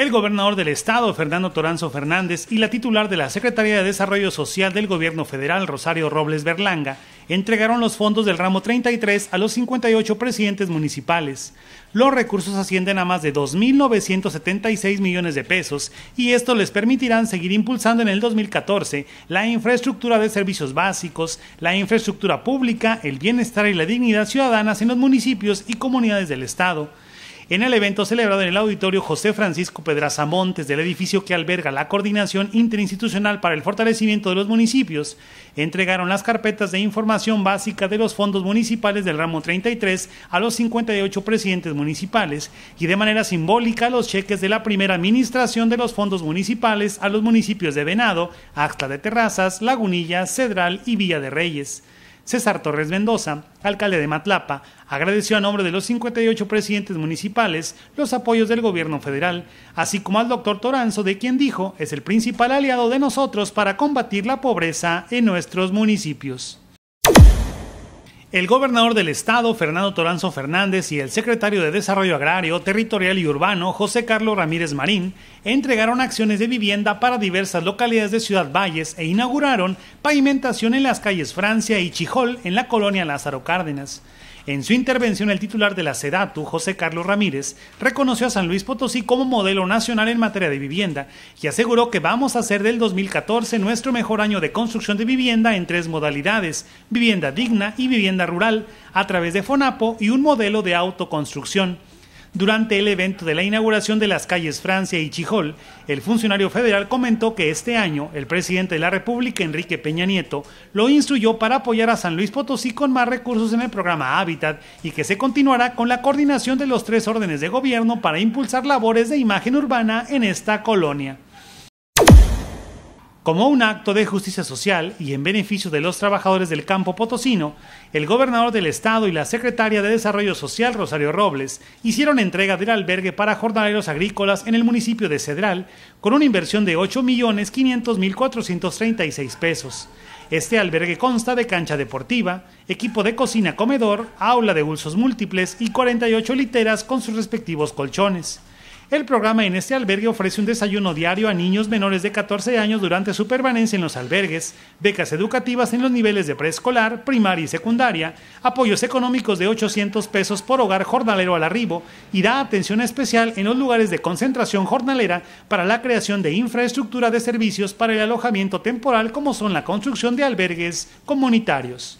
El gobernador del estado, Fernando Toranzo Fernández, y la titular de la Secretaría de Desarrollo Social del Gobierno Federal, Rosario Robles Berlanga, entregaron los fondos del ramo 33 a los 58 presidentes municipales. Los recursos ascienden a más de 2.976 millones de pesos y esto les permitirán seguir impulsando en el 2014 la infraestructura de servicios básicos, la infraestructura pública, el bienestar y la dignidad ciudadanas en los municipios y comunidades del Estado en el evento celebrado en el auditorio José Francisco Pedraza Montes del edificio que alberga la Coordinación Interinstitucional para el Fortalecimiento de los Municipios, entregaron las carpetas de información básica de los fondos municipales del ramo 33 a los 58 presidentes municipales y de manera simbólica los cheques de la primera administración de los fondos municipales a los municipios de Venado, Acta de Terrazas, Lagunilla, Cedral y Villa de Reyes. César Torres Mendoza, alcalde de Matlapa, agradeció a nombre de los 58 presidentes municipales los apoyos del gobierno federal, así como al doctor Toranzo, de quien dijo es el principal aliado de nosotros para combatir la pobreza en nuestros municipios. El gobernador del estado, Fernando Toranzo Fernández, y el secretario de Desarrollo Agrario, Territorial y Urbano, José Carlos Ramírez Marín, entregaron acciones de vivienda para diversas localidades de Ciudad Valles e inauguraron pavimentación en las calles Francia y Chijol en la colonia Lázaro Cárdenas. En su intervención, el titular de la SEDATU, José Carlos Ramírez, reconoció a San Luis Potosí como modelo nacional en materia de vivienda y aseguró que vamos a hacer del 2014 nuestro mejor año de construcción de vivienda en tres modalidades, vivienda digna y vivienda rural, a través de FONAPO y un modelo de autoconstrucción. Durante el evento de la inauguración de las calles Francia y Chijol, el funcionario federal comentó que este año el presidente de la República, Enrique Peña Nieto, lo instruyó para apoyar a San Luis Potosí con más recursos en el programa Hábitat y que se continuará con la coordinación de los tres órdenes de gobierno para impulsar labores de imagen urbana en esta colonia. Como un acto de justicia social y en beneficio de los trabajadores del campo potosino, el gobernador del estado y la secretaria de Desarrollo Social Rosario Robles hicieron entrega del albergue para jornaleros agrícolas en el municipio de Cedral con una inversión de 8.500.436 pesos. Este albergue consta de cancha deportiva, equipo de cocina comedor, aula de usos múltiples y 48 literas con sus respectivos colchones. El programa en este albergue ofrece un desayuno diario a niños menores de 14 años durante su permanencia en los albergues, becas educativas en los niveles de preescolar, primaria y secundaria, apoyos económicos de 800 pesos por hogar jornalero al arribo y da atención especial en los lugares de concentración jornalera para la creación de infraestructura de servicios para el alojamiento temporal como son la construcción de albergues comunitarios.